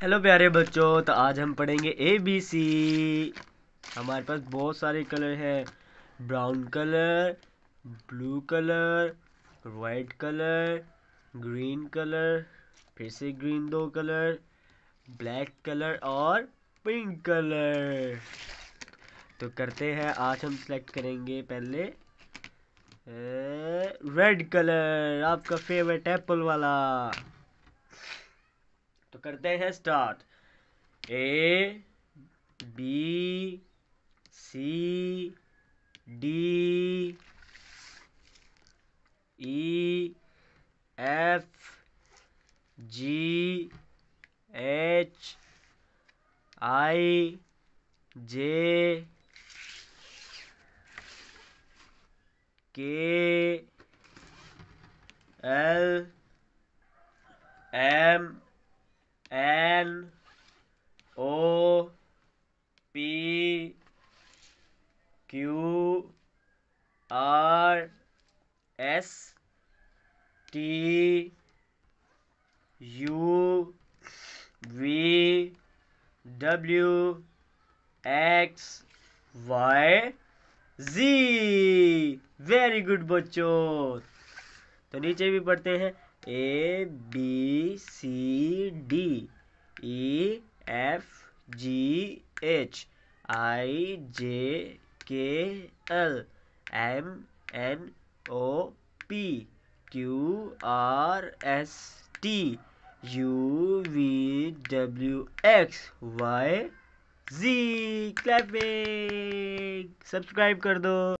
hello प्यारे बच्चों तो आज हम पढ़ेंगे ए बी सी हमारे पास बहुत सारे कलर हैं brown colour blue colour white colour green colour फिर से ग्रीन दो कलर ब्लैक कलर और पिंक कलर तो करते हैं आज हम सेलेक्ट करेंगे पहले रेड कलर आपका फेवरेट एप्पल वाला तो करते हैं start A B C D E F G H I J K L M N O P Q R S T U V W X Y Z very good बच्चों तो नीचे भी पढ़ते हैं A B C D E F G H I J K L M N O P Q R S T U V W X Y Z clapping subscribe कर दो